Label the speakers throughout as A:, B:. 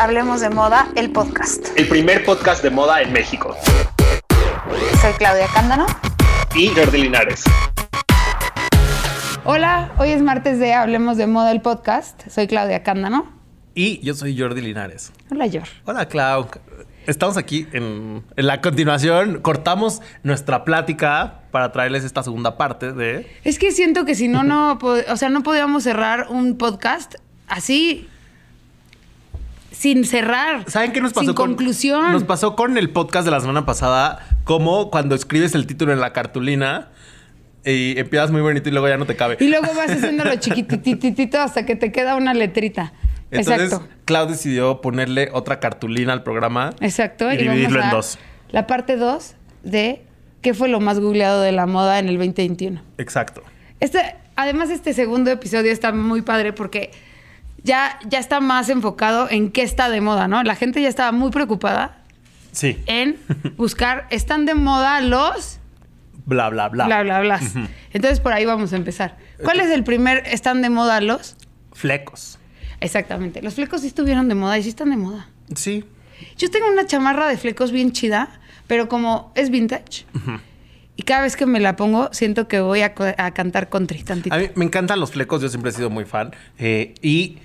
A: Hablemos de Moda, el podcast.
B: El primer podcast de moda en México.
A: Soy Claudia Cándano.
B: Y Jordi Linares.
A: Hola, hoy es martes de Hablemos de Moda, el podcast. Soy Claudia Cándano.
B: Y yo soy Jordi Linares. Hola, Jordi. Hola, Clau. Estamos aquí en, en, la continuación. Cortamos nuestra plática para traerles esta segunda parte de.
A: Es que siento que si no, no. O sea, no podíamos cerrar un podcast así sin cerrar. ¿Saben qué nos pasó? Sin conclusión. Nos
B: pasó con el podcast de la semana pasada, como cuando escribes el título en la cartulina. Y empiezas muy bonito y luego ya no te cabe. Y luego vas haciéndolo
A: chiquitititito hasta que te queda una letrita. Entonces, Exacto.
B: Clau decidió ponerle otra cartulina al programa. Exacto. Y, dividirlo en dos.
A: La parte dos de qué fue lo más googleado de la moda en el 2021. Exacto. Este, además, este segundo episodio está muy padre porque ya, está más enfocado en qué está de moda, ¿no? La gente ya estaba muy preocupada. Sí. En buscar, ¿están de moda los...?
B: Bla, bla, bla. Bla, bla, bla.
A: Entonces, por ahí vamos a empezar. ¿Cuál es el primer están de moda los...?
B: Flecos.
A: Exactamente. Los flecos sí estuvieron de moda y sí están de moda. Sí. Yo tengo una chamarra de flecos bien chida, pero como es vintage... Y cada vez que me la pongo, siento que voy a, cantar con tantito. A mí
B: me encantan los flecos, yo siempre he sido muy fan. Eh, y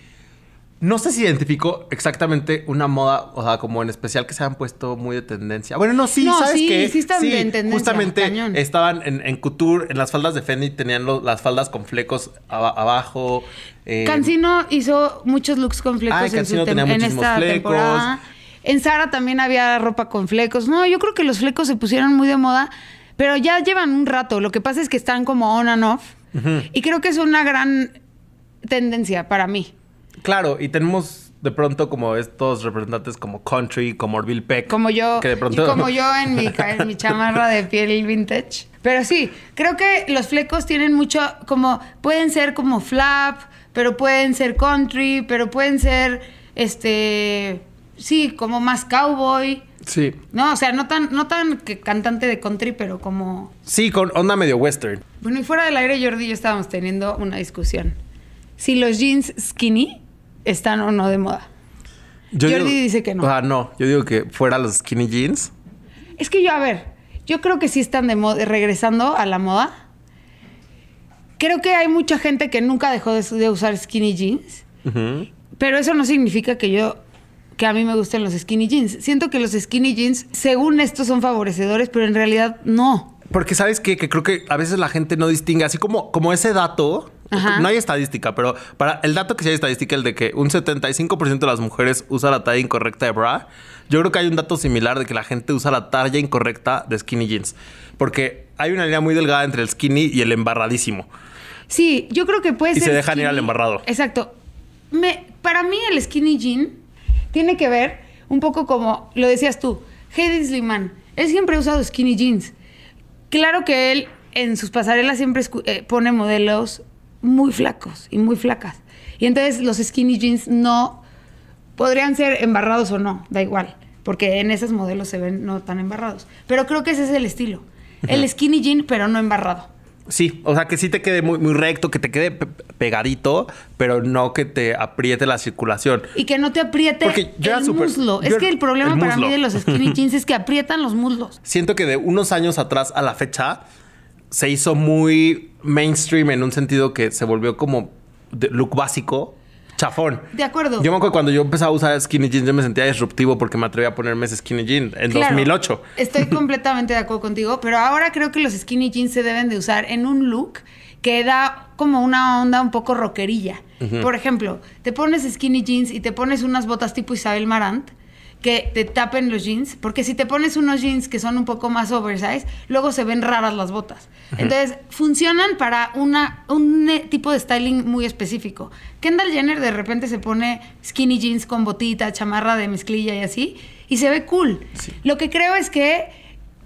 B: no sé si identifico exactamente una moda, o sea, como en especial que se han puesto muy de tendencia. Bueno, no, sí, ¿sabes sí, Sí, están Justamente estaban en, en, couture, en las faldas de Fendi tenían las faldas con flecos abajo. Eh, Cancino
A: hizo muchos looks con flecos en, en esta temporada. En Sara también había ropa con flecos. No, yo creo que los flecos se pusieron muy de moda, pero ya llevan un rato. Lo que pasa es que están como on and off. Y creo que es una gran tendencia para mí.
B: Claro, y tenemos de pronto como estos representantes como Country, como Orville Peck. Como yo, como yo
A: en mi, chamarra de piel vintage. Pero sí, creo que los flecos tienen mucho, como, pueden ser como flap, pero pueden ser country, pero pueden ser, este, sí, como más cowboy. Sí. No, o sea, no tan, no tan cantante de country, pero como...
B: Sí, con onda medio western.
A: Bueno, y fuera del aire, Jordi y yo estábamos teniendo una discusión. Si los jeans skinny están o no de moda.
B: Jordi dice que no. Ah, no, yo digo que fuera los skinny jeans.
A: Es que yo, a ver, yo creo que sí están de moda, regresando a la moda. Creo que hay mucha gente que nunca dejó de, usar skinny jeans, pero eso no significa que yo que a mí me gusten los skinny jeans. Siento que los skinny jeans, según esto, son favorecedores, pero en realidad no.
B: Porque sabes qué? que creo que a veces la gente no distingue, así como, como ese dato no hay estadística, pero para el dato que sí hay estadística, el de que un 75% de las mujeres usa la talla incorrecta de bra, yo creo que hay un dato similar de que la gente usa la talla incorrecta de skinny jeans. Porque hay una línea muy delgada entre el skinny y el embarradísimo.
A: Sí, yo creo que puede ser. Y se dejan ir al embarrado. Exacto. Me, para mí, el skinny jean tiene que ver un poco como lo decías tú, Heidi Sliman. Él siempre ha usado skinny jeans. Claro que él en sus pasarelas siempre eh, pone modelos muy flacos y muy flacas. Y entonces los skinny jeans no podrían ser embarrados o no, da igual, porque en esos modelos se ven no tan embarrados. Pero creo que ese es el estilo. El skinny jean, pero no embarrado.
B: Sí, o sea, que sí te quede muy, recto, que te quede pegadito, pero no que te apriete la circulación.
A: Y que no te apriete el muslo. es que el problema para mí de los skinny jeans es que aprietan los muslos.
B: Siento que de unos años atrás a la fecha, se hizo muy mainstream en un sentido que se volvió como look básico, chafón.
A: De acuerdo. Yo me acuerdo
B: cuando yo empecé a usar skinny jeans, yo me sentía disruptivo porque me atrevía a ponerme ese skinny jeans en 2008.
A: Estoy completamente de acuerdo contigo, pero ahora creo que los skinny jeans se deben de usar en un look que da como una onda un poco rockerilla. Por ejemplo, te pones skinny jeans y te pones unas botas tipo Isabel Marant que te tapen los jeans, porque si te pones unos jeans que son un poco más oversized, luego se ven raras las botas. Entonces, funcionan para una, un eh, tipo de styling muy específico. Kendall Jenner de repente se pone skinny jeans con botita, chamarra de mezclilla y así, y se ve cool. Lo que creo es que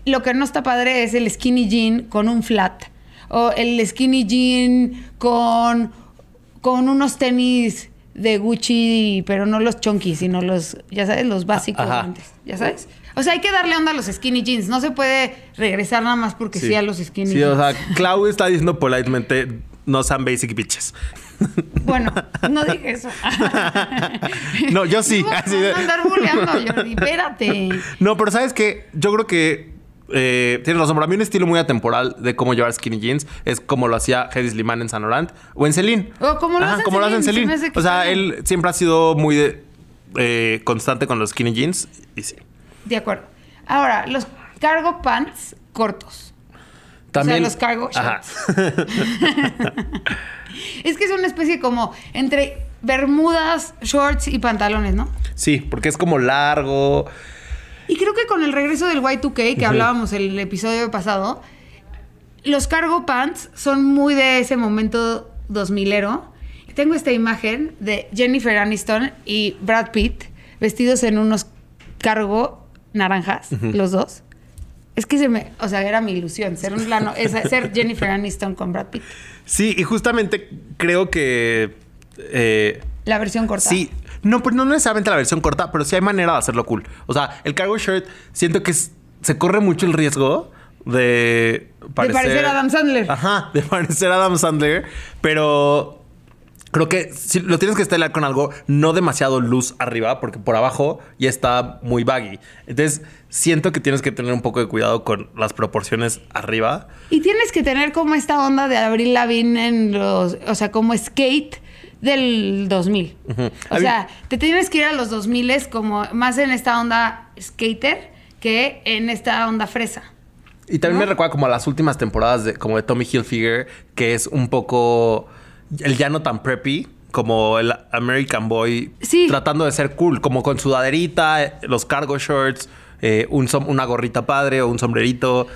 A: lo que no está padre es el skinny jean con un flat, o el skinny jean con, con unos tenis de Gucci, pero no los chunky sino los, ya sabes, los ah, básicos antes, ya sabes. O sea, hay que darle onda a los skinny jeans. No se puede regresar nada más porque sí, a los skinny jeans. Sí, o sea,
B: Clau está diciendo politemente, no son basic bitches.
A: Bueno, no dije eso.
B: no, yo sí. No,
A: espérate.
B: No, pero ¿sabes qué? Yo creo que eh, los razón, A mí un estilo muy atemporal de cómo llevar skinny jeans es como lo hacía Hedis Slimane en San Laurent o en Celine.
A: O como lo, en Celine, o sea, él
B: siempre ha sido muy eh, constante con los skinny jeans y sí.
A: De acuerdo. Ahora, los cargo pants cortos. También. O sea, los cargo shorts. es que es una especie como entre bermudas, shorts y pantalones, ¿no?
B: Sí, porque es como largo.
A: Y creo que con el regreso del Y2K, que hablábamos el episodio pasado, los cargo pants son muy de ese momento 2000ero. Tengo esta imagen de Jennifer Aniston y Brad Pitt vestidos en unos cargo naranjas, los dos. Es que se me, o sea, era mi ilusión ser un plano, ser Jennifer Aniston con Brad Pitt.
B: Sí, y justamente creo que eh, la versión corta. Sí, no, pues no necesariamente la versión corta, pero sí hay manera de hacerlo cool. O sea, el cargo shirt, siento que se corre mucho el riesgo de parecer, de parecer Adam Sandler. Ajá, de parecer Adam Sandler, pero creo que lo tienes que estelar con algo no demasiado luz arriba, porque por abajo ya está muy baggy. Entonces, siento que tienes que tener un poco de cuidado con las proporciones arriba.
A: Y tienes que tener como esta onda de Abril Lavigne en los, o sea, como skate del 2000. O sea, te tienes que ir a los 2000 como más en esta onda skater que en esta onda fresa.
B: Y también me recuerda como a las últimas temporadas de como de Tommy Hilfiger, que es un poco el ya no tan preppy, como el American Boy sí. tratando de ser cool, como con sudaderita, los cargo shorts, eh, un, una gorrita padre o un sombrerito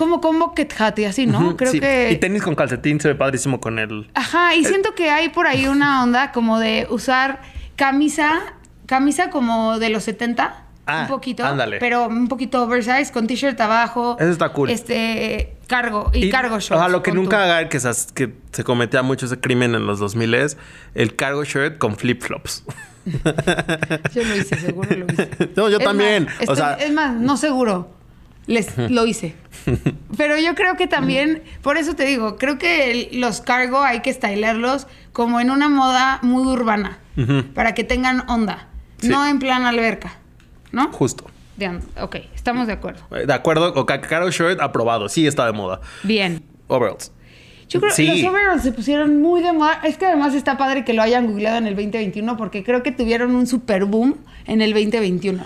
A: como combo que y así, ¿no? Creo que. Y
B: tenis con calcetín se ve padrísimo con él. El... Ajá, y siento
A: que hay por ahí una onda como de usar camisa, camisa como de los 70. un ah, poquito, ándale. pero un poquito oversized con t-shirt abajo. Eso está cool. Este cargo y, cargo shorts. Ojalá lo que nunca
B: haga que, que se cometía mucho ese crimen en los 2000 es el cargo shirt con flip-flops.
A: yo no hice, seguro lo hice. No, yo también. es más, no seguro. Les, lo hice. Pero yo creo que también, por eso te digo, creo que los cargo hay que estilarlos como en una moda muy urbana, para que tengan onda, no en plan alberca, ¿no? Justo. ok, estamos de acuerdo.
B: Eh, de acuerdo, cargo, Shirt aprobado, sí está de moda. Bien. Overalls. Yo creo que los
A: overalls se pusieron muy de moda. Es que además está padre que lo hayan googleado en el 2021 porque creo que tuvieron un super boom en el 2021.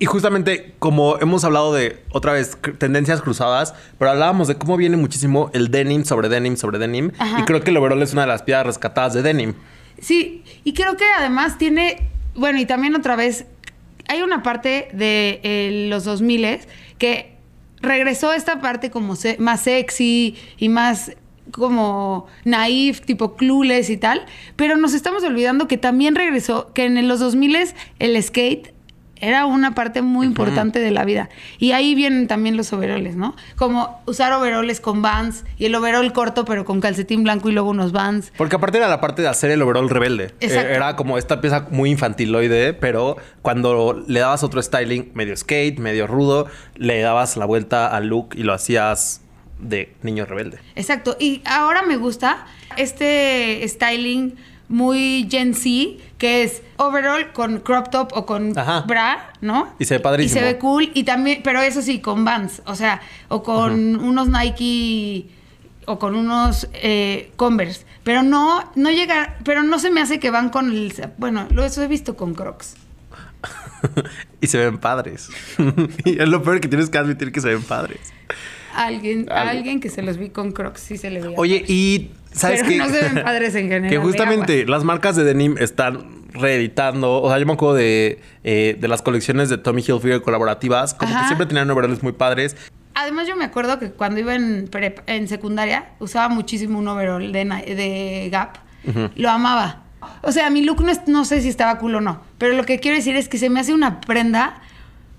B: Y justamente como hemos hablado de otra vez tendencias cruzadas, pero hablábamos de cómo viene muchísimo el denim sobre denim sobre denim. Y creo que el overall es una de las piedras rescatadas de denim.
A: Sí, y creo que además tiene, bueno, y también otra vez, hay una parte de eh, los 2000 que regresó esta parte como más sexy y más como naif, tipo clueless y tal, pero nos estamos olvidando que también regresó, que en los 2000 el skate era una parte muy importante de la vida. Y ahí vienen también los overoles, ¿no? Como usar overoles con vans y el overol corto, pero con calcetín blanco y luego unos vans.
B: Porque aparte era la parte de hacer el overol rebelde. Eh, era como esta pieza muy infantiloide, pero cuando le dabas otro styling, medio skate, medio rudo, le dabas la vuelta al look y lo hacías de niño rebelde.
A: Exacto. Y ahora me gusta este styling muy Gen Z, que es overall con crop top o con bra, ¿no?
B: Y se ve padrísimo. Y se ve
A: cool. Y también, pero eso sí, con Vans. O sea, o con unos Nike o con unos eh, Converse. Pero no, no llega, pero no se me hace que van con el. Bueno, lo eso he visto con Crocs.
B: y se ven padres. y es lo peor que tienes que admitir que se ven padres
A: alguien, alguien que se los vi con Crocs, sí se le veía. Oye, y
B: sabes que no se ven padres
A: en general. Que justamente
B: las marcas de denim están reeditando, o sea, yo me acuerdo de, eh, de las colecciones de Tommy Hilfiger colaborativas, como que siempre tenían overalls muy padres.
A: Además, yo me acuerdo que cuando iba en, en secundaria usaba muchísimo un overall de, de Gap. Lo amaba. O sea, mi look no, no sé si estaba cool o no, pero lo que quiero decir es que se me hace una prenda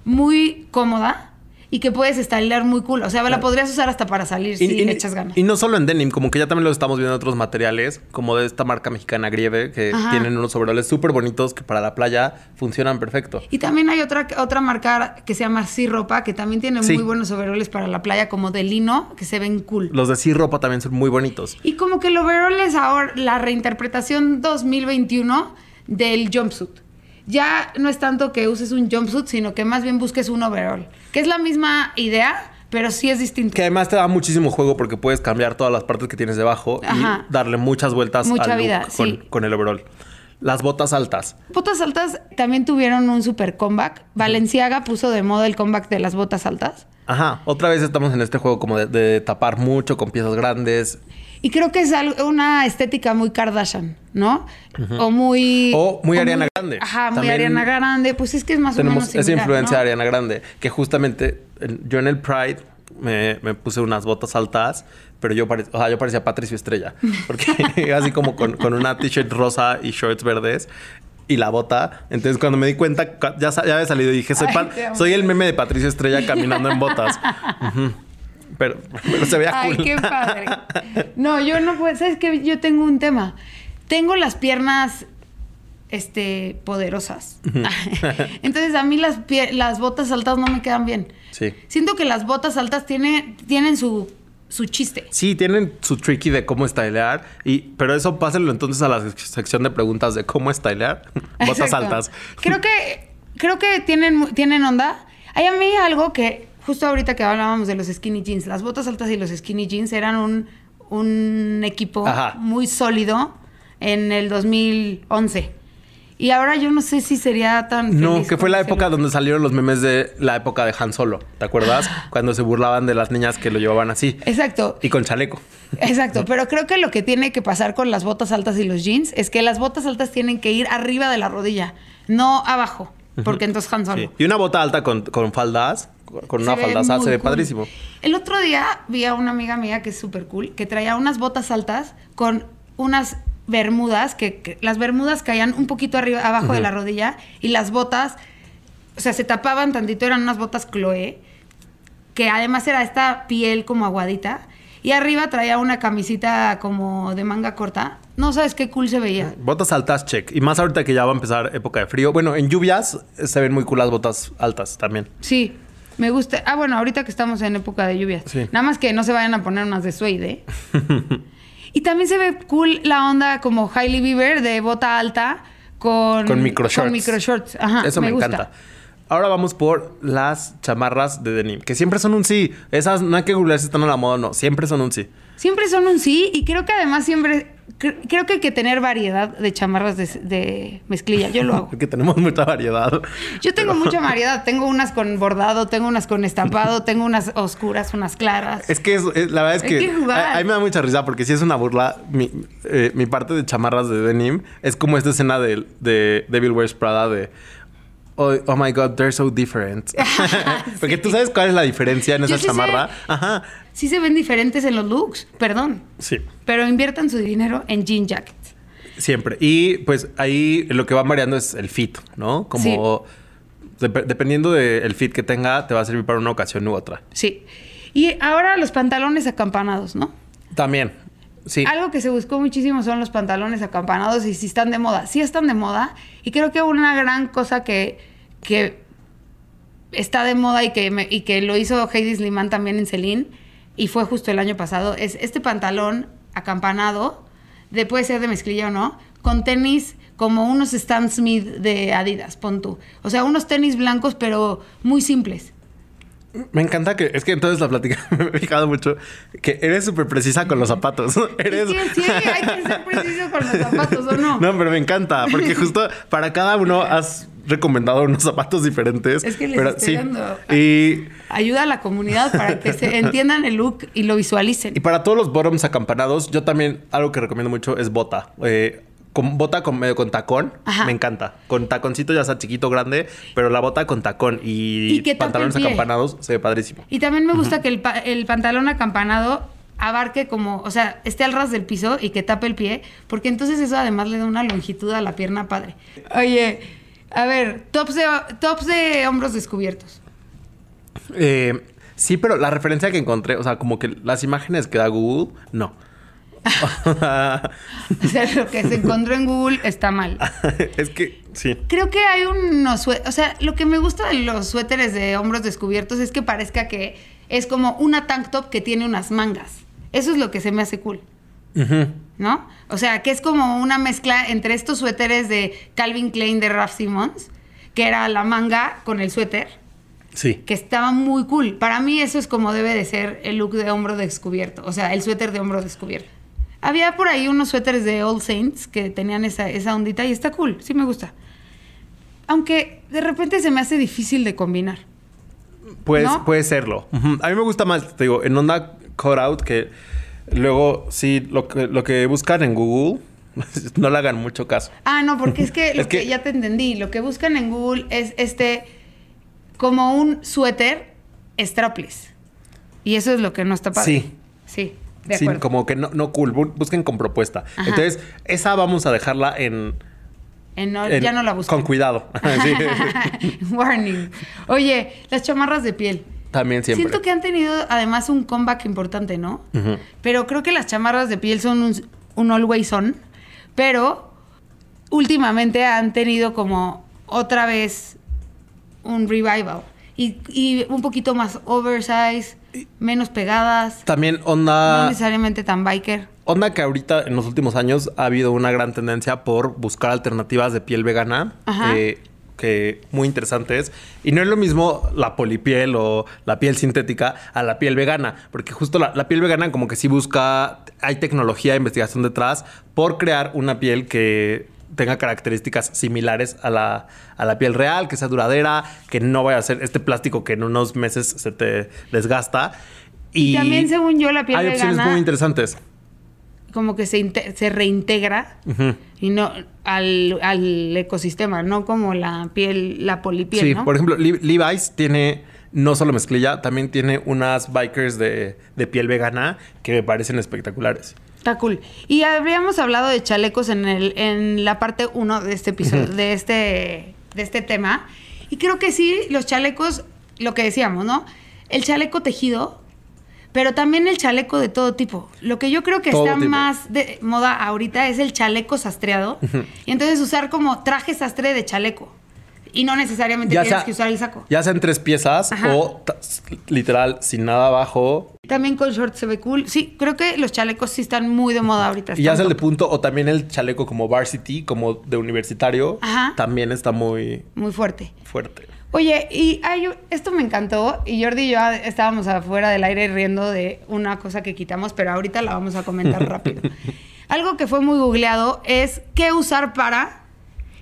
A: muy cómoda y que puedes estilar muy cool. O sea, la podrías usar hasta para salir si le echas ganas.
B: Y no solo en denim, como que ya también lo estamos viendo en otros materiales, como de esta marca mexicana Grieve, que tienen unos overoles súper bonitos que para la playa funcionan perfecto.
A: Y también hay otra, otra marca que se llama Sí Ropa, que también tiene muy buenos overoles para la playa, como de lino, que se ven cool.
B: Los de Sí Ropa también son muy bonitos.
A: Y como que el overall es ahora la reinterpretación 2021 del jumpsuit ya no es tanto que uses un jumpsuit, sino que más bien busques un overall, que es la misma idea, pero sí es distinto.
B: Que además te da muchísimo juego porque puedes cambiar todas las partes que tienes debajo y darle muchas vueltas al vida, look con, el overall. Las botas altas.
A: Botas altas también tuvieron un super comeback. Valenciaga puso de moda el comeback de las botas altas.
B: Ajá, otra vez estamos en este juego como de, de tapar mucho con piezas grandes.
A: Y creo que es una estética muy Kardashian, ¿no? O muy... O muy Ariana Grande. Ajá, muy Ariana Grande. Pues es que es más o menos similar, esa influencia de
B: Ariana Grande. Que justamente yo en el Pride me, puse unas botas altas, pero yo, pare, o sea, yo parecía Patricio Estrella. Porque así como con, una t-shirt rosa y shorts verdes y la bota. Entonces, cuando me di cuenta, ya, ya había salido y dije, soy, soy el meme de Patricio Estrella caminando en botas. pero, se vea Ay, qué
A: padre. No, yo no puedo. ¿Sabes qué? Yo tengo un tema. Tengo las piernas este, poderosas. Entonces a mí las, las botas altas no me quedan bien. Sí. Siento que las botas altas tiene, tienen su, su chiste.
B: Sí, tienen su tricky de cómo estilear. Y, pero eso pásenlo entonces a la sección de preguntas de cómo estilear botas altas.
A: Creo que, creo que tienen, tienen onda. Hay a mí algo que justo ahorita que hablábamos de los skinny jeans, las botas altas y los skinny jeans eran un, equipo muy sólido en el 2011. Y ahora yo no sé si sería tan. No, que fue la
B: época donde salieron los memes de la época de Han Solo. ¿Te acuerdas? Ah. Cuando se burlaban de las niñas que lo llevaban así. Exacto. Y con chaleco.
A: Exacto. Pero creo que lo que tiene que pasar con las botas altas y los jeans es que las botas altas tienen que ir arriba de la rodilla, no abajo. Porque entonces Han Y
B: una bota alta con, faldas, con una falda. faldaza, se ve ah, padrísimo.
A: El otro día vi a una amiga mía que es súper cool, que traía unas botas altas con unas bermudas, que, las bermudas caían un poquito arriba, abajo de la rodilla, y las botas, o sea, se tapaban tantito, eran unas botas Chloe, que además era esta piel como aguadita, y arriba traía una camisita como de manga corta, no sabes qué cool se veía.
B: Botas altas, check. Y más ahorita que ya va a empezar época de frío. Bueno, en lluvias eh, se ven muy cool las botas altas también.
A: Sí, me gusta. Ah, bueno, ahorita que estamos en época de lluvias. Nada más que no se vayan a poner unas de suede. y también se ve cool la onda como Hailey Bieber de bota alta con... Con micro shorts. micro shorts. Ajá, Eso me, encanta.
B: Ahora vamos por las chamarras de denim, que siempre son un sí. Esas no hay que googlear si están a la moda o no. Siempre son un sí.
A: Siempre son un sí y creo que además siempre creo que hay que tener variedad de chamarras de, mezclilla. Yo lo hago.
B: Porque tenemos mucha variedad. Yo tengo mucha variedad.
A: Tengo unas con bordado, tengo unas con estampado, tengo unas oscuras, unas claras.
B: Es que la verdad es que, a, mí me da mucha risa porque si es una burla, eh, mi, parte de chamarras de denim es como esta escena de, de Devil Wears Prada de Oh, my god, they're so different. Porque tú sabes cuál es la diferencia en esa chamarra. Ajá.
A: Sí se ven diferentes en los looks, perdón. Sí. Pero inviertan su dinero en jean jackets.
B: Siempre. Y pues ahí lo que va variando es el fit, ¿no? Como dependiendo del fit que tenga, te va a servir para una ocasión u otra.
A: Sí. Y ahora los pantalones acampanados, ¿no? También. Algo que se buscó muchísimo son los pantalones acampanados y si están de moda. Sí están de moda. Y creo que una gran cosa que, está de moda y que, y que lo hizo Heidi Sliman también en Celine, y fue justo el año pasado, es este pantalón acampanado, de puede ser de mezclilla o no, con tenis como unos Stan Smith de Adidas, pon tú. O sea, unos tenis blancos pero muy simples.
B: Me encanta que, es que entonces la plática me he fijado mucho que eres súper precisa con los zapatos. eres... Sí, hay
A: preciso con los zapatos, ¿o no?
B: No, pero me encanta, porque justo para cada uno has recomendado unos zapatos diferentes. Es que les estoy Y...
A: Ayuda a la comunidad para que se entiendan el look y lo visualicen.
B: Y para todos los bottoms acampanados, yo también algo que recomiendo mucho es bota. Eh, con bota con medio con tacón, me encanta. Con taconcito ya sea chiquito, grande, pero la bota con tacón y, pantalones acampanados se ve padrísimo.
A: Y también me gusta que el, pantalón acampanado abarque como, o sea, esté al ras del piso y que tape el pie, porque entonces eso además le da una longitud a la pierna padre. Oye, a ver, tops de, tops de hombros descubiertos.
B: Eh, sí, pero la referencia que encontré, o sea, como que las imágenes que da Google, no. o
A: sea, lo que se encontró en Google está mal.
B: es que, sí.
A: Creo que hay unos suéteres. O sea, lo que me gusta de los suéteres de hombros descubiertos es que parezca que es como una tank top que tiene unas mangas. Eso es lo que se me hace cool. ¿No? O sea, que es como una mezcla entre estos suéteres de Calvin Klein de Ralph Simmons, que era la manga con el suéter. Sí. Que estaba muy cool. Para mí eso es como debe de ser el look de hombro descubierto, o sea, el suéter de hombro descubierto. Había por ahí unos suéteres de All Saints que tenían esa, ondita y está cool, sí me gusta. Aunque de repente se me hace difícil de combinar. Pues,
B: Puede serlo. A mí me gusta más, te digo, en onda out que luego sí, lo que, lo que buscan en Google no le hagan mucho caso.
A: Ah, no, porque es que, lo que, ya te entendí. Lo que buscan en Google es este como un suéter strapless. Y eso es lo que no está pasando. Sí. Sí
B: como que no, no cool, busquen con propuesta. Entonces, esa vamos a dejarla en...
A: en, ya no
B: la busco Con cuidado.
A: Warning. Oye, las chamarras de piel.
B: También siempre. Siento
A: que han tenido además un comeback importante, ¿no? Pero creo que las chamarras de piel son un, un always on. Pero últimamente han tenido como otra vez un revival. Y, un poquito más oversized menos pegadas.
B: También onda... No
A: necesariamente tan biker.
B: Onda que ahorita en los últimos años ha habido una gran tendencia por buscar alternativas de piel vegana. Eh, que muy interesante es. Y no es lo mismo la polipiel o la piel sintética a la piel vegana, porque justo la, piel vegana como que sí busca, hay tecnología, investigación detrás por crear una piel que tenga características similares a la, piel real, que sea duradera, que no vaya a ser este plástico que en unos meses se te desgasta. Y, también,
A: según yo, la piel hay Hay opciones muy interesantes como que se, se reintegra y no al, ecosistema, no como la piel, la polipiel. Sí, por
B: ejemplo, Levi's tiene no solo mezclilla, también tiene unas bikers de, piel vegana que me parecen espectaculares.
A: Está cool. Y habríamos hablado de chalecos en, el, en la parte 1 de este episodio, de, este, de este tema. Y creo que sí, los chalecos, lo que decíamos, ¿no? El chaleco tejido, pero también el chaleco de todo tipo. Lo que yo creo que está más de moda ahorita es el chaleco sastreado. Y entonces usar como traje sastre de chaleco. Y no necesariamente tienes que usar el saco.
B: Ya sean tres piezas o literal sin nada abajo.
A: También con shorts se ve cool. Sí, creo que los chalecos sí están muy de moda ahorita. Y ya es el de
B: punto o también el chaleco como varsity, como de universitario, también está muy... Muy fuerte. Fuerte.
A: Oye, y esto me encantó. Y Jordi y yo estábamos afuera del aire riendo de una cosa que quitamos, pero ahorita la vamos a comentar rápido. Algo que fue muy googleado es qué usar para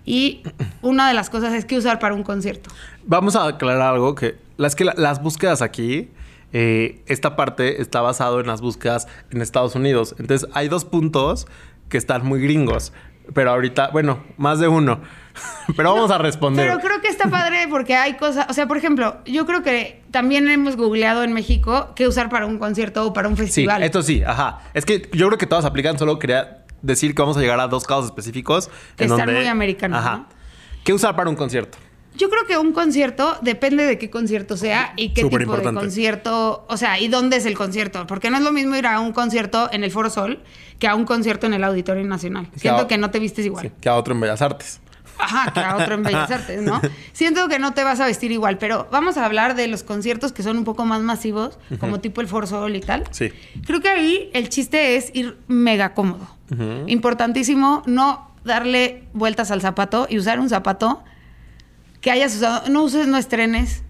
A: y una de las cosas es que usar para un concierto.
B: Vamos a aclarar algo que las, que las búsquedas aquí, eh, esta parte está basado en las búsquedas en Estados Unidos. Entonces hay dos puntos que están muy gringos. Pero ahorita, bueno, más de uno. pero vamos a responder. Pero
A: creo que está padre porque hay cosas, o sea, por ejemplo, yo creo que también hemos googleado en México qué usar para un concierto o para un festival. Sí,
B: esto sí, ajá. Es que yo creo que todas aplican, solo quería decir que vamos a llegar a dos casos específicos. Que están muy americanos. Ajá. ¿Qué usar para un concierto?
A: Yo creo que un concierto depende de qué concierto sea y qué tipo de concierto, o sea, y dónde es el concierto, porque no es lo mismo ir a un concierto en el Foro Sol que a un concierto en el Auditorio Nacional. Siento que no te vistes igual.
B: que a otro en Bellas Artes
A: ajá, que otro en ¿no? Siento que no te vas a vestir igual, pero vamos a hablar de los conciertos que son un poco más masivos, como tipo el For y tal. Sí. Creo que ahí el chiste es ir mega cómodo. Importantísimo no darle vueltas al zapato y usar un zapato que hayas usado. No uses, no estrenes.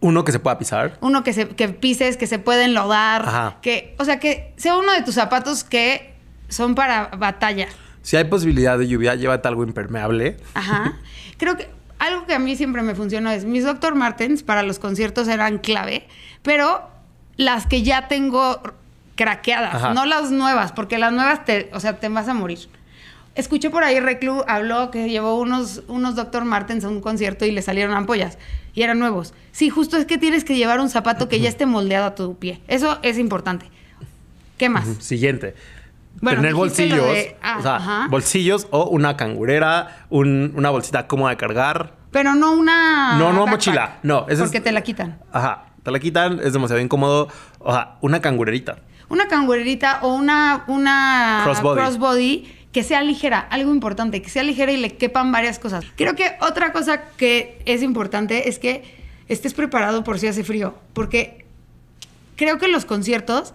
B: Uno que se pueda pisar.
A: Uno que, se, pises, que se pueda enlodar. Ajá. Que, o sea, que sea uno de tus zapatos que son para batalla si
B: hay posibilidad de lluvia, llévate algo impermeable.
A: Ajá. Creo que algo que a mí siempre me funcionó es mis Dr. Martens para los conciertos eran clave, pero las que ya tengo craqueadas, no las nuevas, porque las nuevas te, o sea, te vas a morir. Escuché por ahí Reclu habló que llevó unos, unos Dr. Martens a un concierto y le salieron ampollas y eran nuevos. Sí, justo es que tienes que llevar un zapato que ya esté moldeado a tu pie. Eso es importante.
B: ¿Qué más? Siguiente
A: tener bolsillos, ah, o sea,
B: bolsillos o una cangurera, una bolsita cómoda de cargar.
A: Pero no una. No,
B: no mochila. No, eso Porque te la quitan. Ajá, te la quitan, es demasiado incómodo. O sea, una cangurerita.
A: Una cangurerita o una, una crossbody. crossbody que sea ligera, algo importante, que sea ligera y le quepan varias cosas. Creo que otra cosa que es importante es que estés preparado por si hace frío, porque creo que los conciertos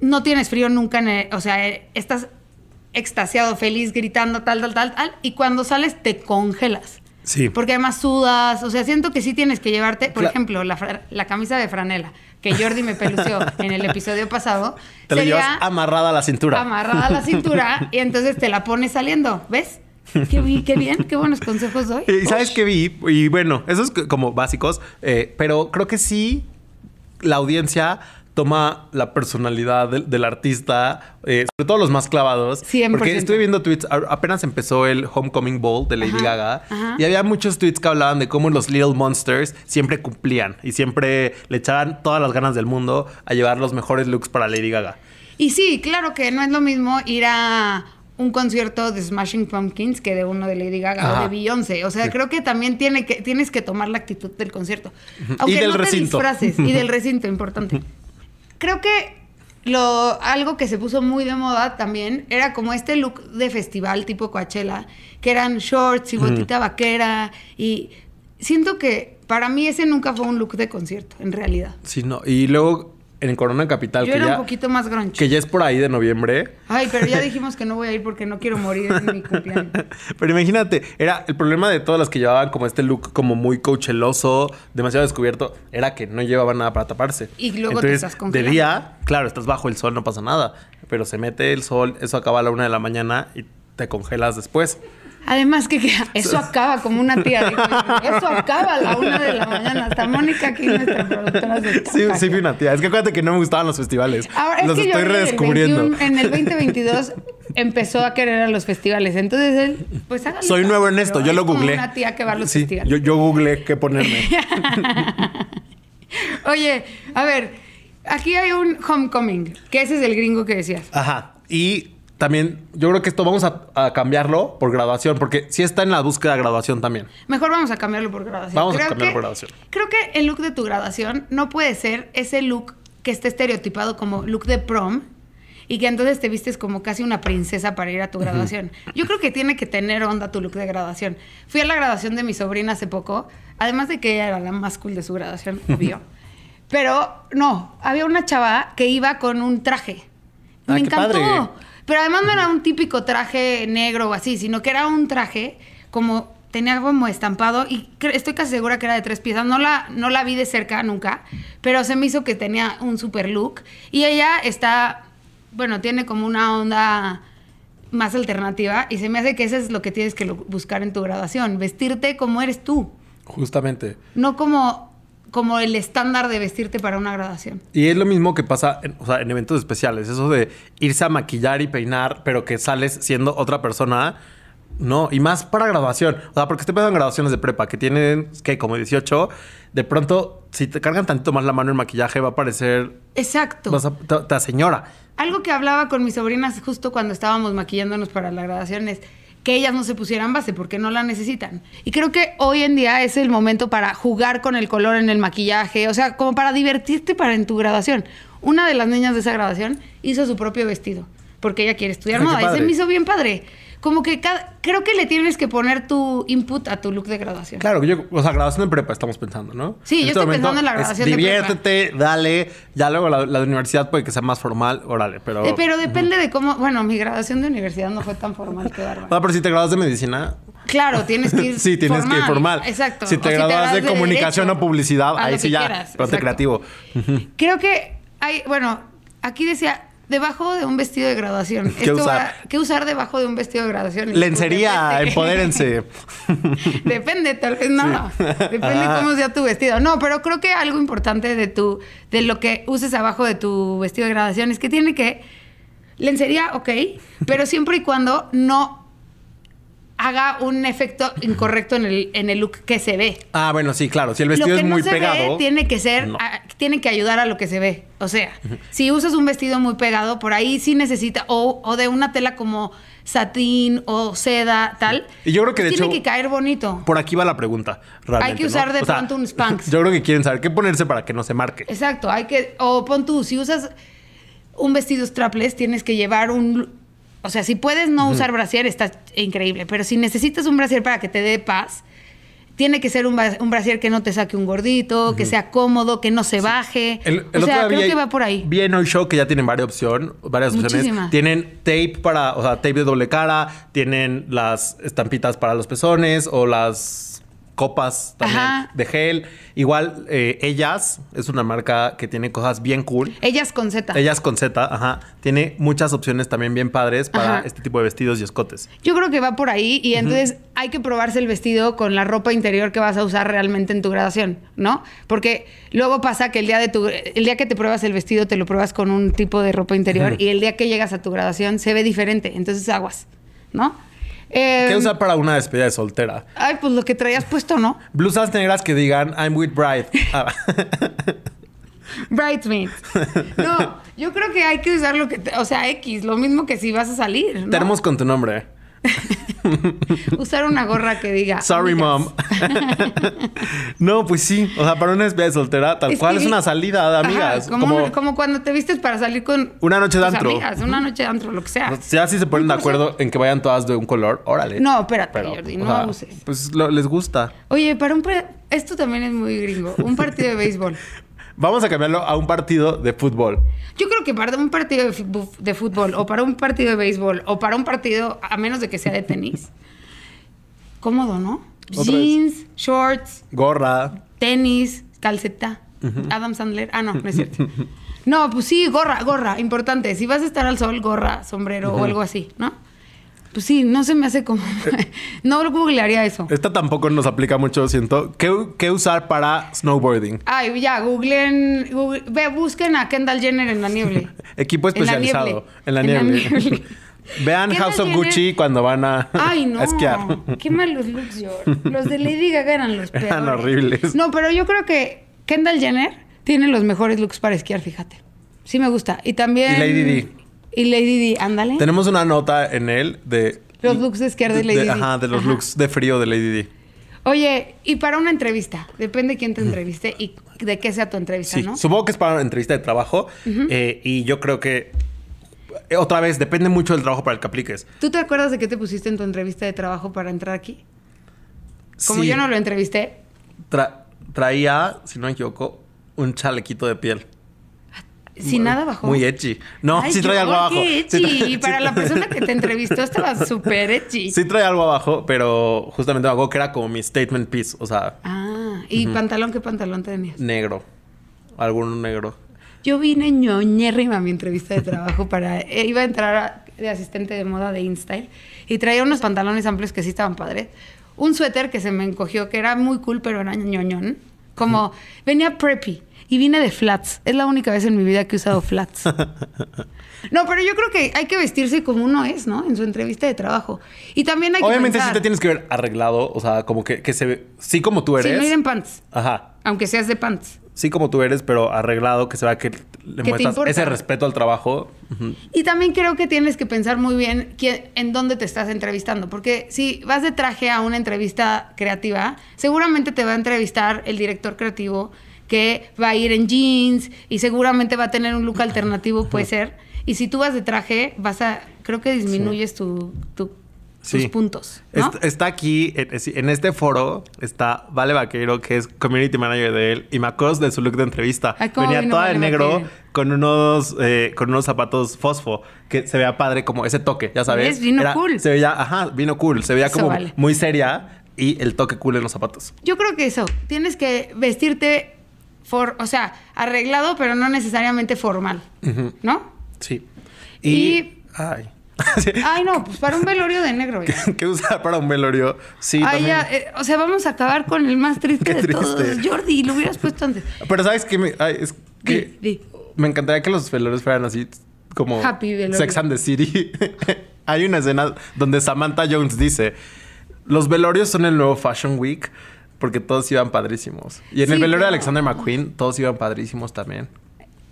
A: no tienes frío nunca, o sea, eh, estás extasiado, feliz, gritando, tal, tal, tal, tal, y cuando sales te congelas. Sí. Porque además sudas, o sea, siento que sí tienes que llevarte, por ejemplo, la, camisa de franela que Jordi me pelució en el episodio pasado. Te la llevas
B: amarrada a la cintura. Amarrada a la cintura
A: y entonces te la pones saliendo, ¿ves? Qué, bien, qué buenos consejos doy. Y sabes
B: qué vi, y bueno, eso es como básicos, eh, pero creo que sí la audiencia toma la personalidad del, artista, eh, sobre todo los más clavados. Porque estuve viendo tweets, apenas empezó el Homecoming Bowl de Lady Gaga y había muchos tweets que hablaban de cómo los Little Monsters siempre cumplían y siempre le echaban todas las ganas del mundo a llevar los mejores looks para Lady Gaga.
A: Y sí, claro que no es lo mismo ir a un concierto de Smashing Pumpkins que de uno de Lady Gaga o de Beyoncé. O sea, creo que también tiene que, tienes que tomar la actitud del concierto. y del recinto. Y del recinto, importante. Creo que lo, algo que se puso muy de moda también era como este look de festival tipo Coachella, que eran shorts y botita vaquera y siento que para mí ese nunca fue un look de concierto, en realidad.
B: Sí, no, y luego en Corona Capital. que era ya, un poquito más Que ya es por ahí de noviembre.
A: Ay, pero ya dijimos que no voy a ir porque no quiero morir en mi cumpleaños.
B: pero imagínate, era el problema de todas las que llevaban como este look como muy coacheloso, demasiado descubierto, era que no llevaban nada para taparse. Y luego te estás congelando. De día, claro, estás bajo el sol, no pasa nada. Pero se mete el sol, eso acaba a la una de la mañana y te congelas después.
A: Además que, eso acaba como una tía. eso acaba a la una de la mañana. Hasta Mónica aquí, nuestra
B: productora. sí, sí fui una tía. Es que acuérdate que no me gustaban los festivales. los estoy redescubriendo.
A: En el, 2022 empezó a querer a los festivales. Entonces él, pues Soy nuevo en esto. Yo lo googleé. Una tía que va a los festivales.
B: Yo, yo googleé qué ponerme.
A: Oye, a ver. Aquí hay un homecoming, que ese es el gringo que decías.
B: Ajá. Y también, yo creo que esto vamos a, cambiarlo por graduación, porque sí está en la búsqueda de graduación también.
A: Mejor vamos a cambiarlo por graduación. Vamos creo a cambiarlo que, por graduación. Creo que el look de tu graduación no puede ser ese look que esté estereotipado como look de prom y que entonces te vistes como casi una princesa para ir a tu graduación. Yo creo que tiene que tener onda tu look de graduación. Fui a la graduación de mi sobrina hace poco, además de que ella era la más cool de su graduación, obvio. Pero no, había una chava que iba con un traje. Ah, me encantó. Pero además no era un típico traje negro o así, sino que era un traje como tenía como estampado y estoy casi segura que era de tres piezas. No la, no la vi de cerca nunca, pero se me hizo que tenía un super look. Y ella está, bueno, tiene como una onda más alternativa y se me hace que eso es lo que tienes que buscar en tu graduación, vestirte como eres tú.
B: Justamente.
A: No como como el estándar de vestirte para una graduación.
B: Y es lo mismo que pasa en, eventos especiales, eso de irse a maquillar y peinar, pero que sales siendo otra persona. No, y más para graduación. O sea, porque te pensando en graduaciones de prepa que tienen, que como 18, de pronto, si te cargan tantito más la mano el maquillaje, va a parecer. Exacto. Vas te, señora.
A: Algo que hablaba con mis sobrinas justo cuando estábamos maquillándonos para la graduación es que ellas no se pusieran base porque no la necesitan. Y creo que hoy en día es el momento para jugar con el color en el maquillaje, o sea, como para divertirte para en tu graduación. Una de las niñas de esa graduación hizo su propio vestido porque ella quiere estudiar ah, moda y se me hizo bien padre como que cada, creo que le tienes que poner tu input a tu look de graduación.
B: Claro, yo, o sea, graduación de prepa estamos pensando, ¿no? Sí, yo este estoy pensando en la graduación diviértete, prepa. dale, ya luego la, de universidad puede que sea más formal, órale, pero... Eh, pero depende
A: de cómo, bueno, mi graduación de universidad no fue tan formal, que bárbaro.
B: No, ah, pero si te graduas de medicina...
A: Claro, tienes que ir Sí, tienes que ir formal. Exacto. Si te, de, comunicación o
B: publicidad, ahí sí ya, quieras, creativo.
A: Creo que hay, bueno, aquí decía debajo de un vestido de graduación. ¿Qué, usar? ¿qué usar debajo de un vestido de graduación? Lencería, empodérense. depende, tal vez no.
B: Depende cómo
A: sea tu vestido. No, pero creo que algo importante de tu, de lo que uses abajo de tu vestido de graduación es que tiene que lencería, ok, pero siempre y cuando no haga un efecto incorrecto en el, en el look que se ve.
B: Ah, bueno, sí, claro. Si el vestido es no muy se pegado. Ve, tiene que ser,
A: tiene que ayudar a lo que se ve. O sea, si usas un vestido muy pegado, por ahí sí necesita, o, de una tela como satín o seda, tal. Y yo creo que pues tiene que caer bonito.
B: Por aquí va la pregunta. hay que usar de tanto un spanx. Yo creo que quieren saber qué ponerse para que no se marque.
A: Exacto, hay que, o pon tú, si usas un vestido strapless, tienes que llevar un, o sea, si puedes no usar brasier, está increíble. Pero si necesitas un brasier para que te dé paz, tiene que ser un, brasier que no te saque un gordito, que sea cómodo, que no se baje.
B: o sea, creo que va por ahí. Bien, Hoy Show que ya tienen varias opciones, varias Tienen tape para, o sea, tape de doble cara, tienen las estampitas para los pezones o las copas también de gel. Igual, eh, Ellas es una marca que tiene cosas bien cool.
A: Ellas con Z. Ellas
B: con Z, ajá. Tiene muchas opciones también bien padres para este tipo de vestidos y escotes.
A: Yo creo que va por ahí y entonces hay que probarse el vestido con la ropa interior que vas a usar realmente en tu graduación, ¿no? Porque luego pasa que el día de tu el día que te pruebas el vestido te lo pruebas con un tipo de ropa interior y el día que llegas a tu graduación se ve diferente, entonces aguas, ¿no? Eh, ¿Qué em, usar
B: para una despedida de soltera?
A: Ay, pues lo que traías puesto, ¿no?
B: Blusas negras que digan I'm with Bright.
A: Bright me. No, yo creo que hay que usar lo que, o sea, X, lo mismo que si vas a salir. ¿no? Tenemos
B: con tu nombre.
A: Usar una gorra que diga. Sorry,
B: mom. no, pues sí. O sea, para una despedida soltera, tal cual, es una salida de amigas. como,
A: como... cuando te vistes para salir con. Una noche de antro. Amigas, una noche de antro, lo que sea.
B: Sea pues, si se ponen de acuerdo en que vayan todas de un color, órale. No, espérate, no Pues les gusta.
A: Oye, para un. Esto también es muy gringo. Un partido de béisbol.
B: Vamos a cambiarlo a un partido de fútbol.
A: Yo creo que para un partido de fútbol o para un partido de béisbol o para un partido, a menos de que sea de tenis, cómodo, ¿no? Jeans, shorts,
B: gorra,
A: tenis, calceta. Adam Sandler. Ah, no, no es cierto. No, pues sí, gorra, gorra, importante. Si vas a estar al sol, gorra, sombrero o algo así, ¿no? Pues sí, no se me hace como... no lo googlearía eso.
B: Esta tampoco nos aplica mucho, siento. ¿Qué, usar para snowboarding?
A: Ay, ya, googleen... Google, ve, busquen a Kendall Jenner en la niebla.
B: Equipo especializado. En la niebla. En Vean House of Gucci cuando van a, Ay, no. Qué
A: malos looks, yo. Los de Lady Gaga eran los peores. Eran
B: horribles.
A: No, pero yo creo que Kendall Jenner tiene los mejores looks para esquiar, fíjate. Sí me gusta. Y también... Lady D. Y Lady D, ándale. Tenemos
B: una nota en él de...
A: Los looks de izquierda de, Lady Ajá,
B: de los looks de frío de Lady D
A: Oye, y para una entrevista, depende quién te entreviste y de qué sea tu entrevista, ¿no?
B: Supongo que es para una entrevista de trabajo eh, y yo creo que eh, otra vez depende mucho del trabajo para el que apliques.
A: ¿Tú te acuerdas de qué te pusiste en tu entrevista de trabajo para entrar aquí? Como yo no lo entrevisté.
B: traía, si no me equivoco, un chalequito de piel.
A: Sin nada abajo? Muy
B: echi. No, sí trae algo abajo. y para la persona que
A: te entrevistó estaba súper edgy. Sí
B: trae algo abajo, pero justamente algo que era como mi statement piece. O sea.
A: Ah, ¿y pantalón qué pantalón tenías?
B: Negro. Alguno negro.
A: Yo vine ñoñérrima a mi entrevista de trabajo para. Eh, iba a entrar de asistente de moda de InStyle y traía unos pantalones amplios que sí estaban padres. Un suéter que se me encogió, que era muy cool, pero era ñoñón. Como. Venía preppy. Y vine de flats. Es la única vez en mi vida que he usado flats. No, pero yo creo que hay que vestirse como uno es, ¿no? En su entrevista de trabajo. Y también hay Obviamente que. Obviamente sí te
B: tienes que ver arreglado, o sea, como que, se ve. Sí, como tú eres. Sí, no ir pants. Ajá.
A: Aunque seas de pants.
B: Sí, como tú eres, pero arreglado, que se vea que le muestras ese respeto al trabajo.
A: Y también creo que tienes que pensar muy bien en dónde te estás entrevistando. Porque si vas de traje a una entrevista creativa, seguramente te va a entrevistar el director creativo que va a ir en jeans y seguramente va a tener un look alternativo, puede ser. Y si tú vas de traje, vas a, creo que disminuyes tus tu, puntos.
B: Está, aquí, en este foro, está Vale Vaquero, que es community manager de él, y me de su look de entrevista. Venía toda de negro con unos, eh, con unos zapatos fosfo, que se veía padre, como ese toque, ya sabes. Es vino cool. Se veía, ajá, vino cool. Se veía como muy seria y el toque cool en los zapatos.
A: Yo creo que eso, tienes que vestirte for, o sea, arreglado, pero no necesariamente formal, ¿no?
B: Sí. Y, ay. ay,
A: no, pues para un velorio de negro.
B: ¿Qué, usar para un velorio? Sí, también.
A: Eh, o sea, vamos a acabar con el más triste de triste. todos. Jordi, lo hubieras puesto
B: antes. Pero sabes que me, ay, me encantaría que los velorios fueran así como
A: Happy velorio. Sex and
B: the City. Hay una escena donde Samantha Jones dice, "Los velorios son el nuevo Fashion Week." porque todos iban padrísimos. Y en el velorio de Alexander McQueen, todos iban padrísimos también.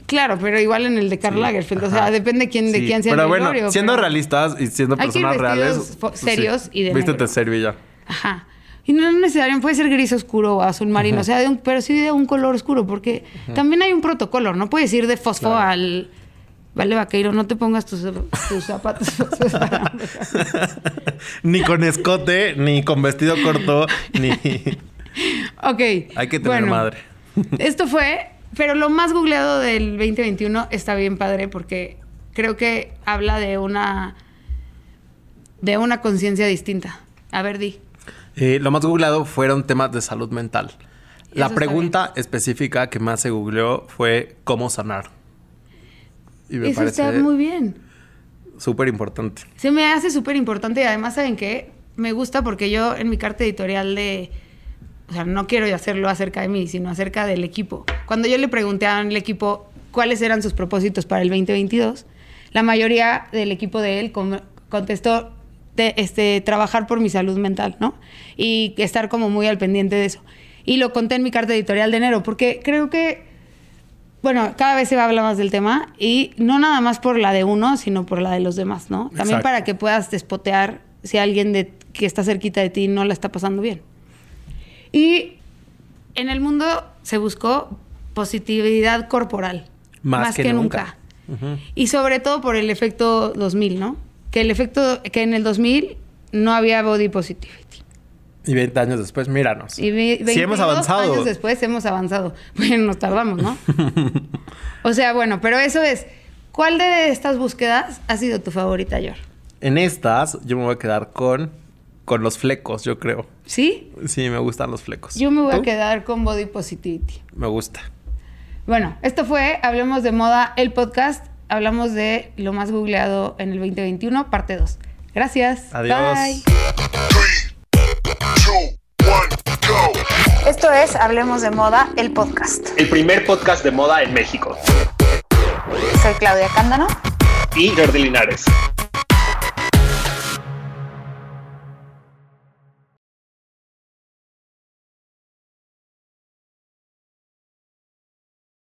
A: Claro, pero igual en el de Karl Lagerfeld, o sea, depende quién, de quién sea pero bueno, siendo
B: realistas y siendo personas reales. Pues, serios y de. Vístete serio y ya.
A: Ajá. Y no es necesario, puede ser gris oscuro o azul marino, o sea, pero sí de un color oscuro, porque también hay un protocolo, no puedes ir de fosfo al... Vale, vaqueiro, no te pongas tus zapatos.
B: ni con escote, ni con vestido corto, ni...
A: ok. Hay que tener madre. esto fue, pero lo más googleado del 2021 está bien padre porque creo que habla de una de una conciencia distinta. A ver, di.
B: Eh, lo más googleado fueron temas de salud mental.
A: La pregunta
B: específica que más se googleó fue cómo sanar. Y me Eso está muy bien. Súper importante.
A: Se me hace súper importante y además, ¿saben qué? Me gusta porque yo en mi carta editorial de o sea, no quiero hacerlo acerca de mí, sino acerca del equipo. Cuando yo le pregunté al equipo cuáles eran sus propósitos para el 2022, la mayoría del equipo de él contestó este, trabajar por mi salud mental, ¿no? Y estar como muy al pendiente de eso. Y lo conté en mi carta editorial de enero, porque creo que, bueno, cada vez se va a hablar más del tema y no nada más por la de uno, sino por la de los demás, ¿no? También para que puedas despotear si alguien que está cerquita de ti no la está pasando bien. Y en el mundo se buscó positividad corporal.
B: Más, que, nunca.
A: Y sobre todo por el efecto 2000, ¿no? Que el efecto, que en el 2000 no había body positivity.
B: Y 20 años después, míranos. Y 20 hemos avanzado. años
A: después hemos avanzado. Bueno, nos tardamos, ¿no? o sea, bueno, pero eso es. ¿Cuál de estas búsquedas ha sido tu favorita, Yor?
B: En estas, yo me voy a quedar con con los flecos, yo creo. ¿Sí? Sí, me gustan los flecos. Yo
A: me voy a quedar con Body Positivity. Me gusta. Bueno, esto fue Hablemos de Moda, el podcast. Hablamos de lo más googleado en el 2021, parte 2. Gracias. Adiós. Bye. Esto es Hablemos de Moda, el podcast.
B: El primer podcast de moda en México.
A: Soy Claudia Cándano. Y Jordi Linares.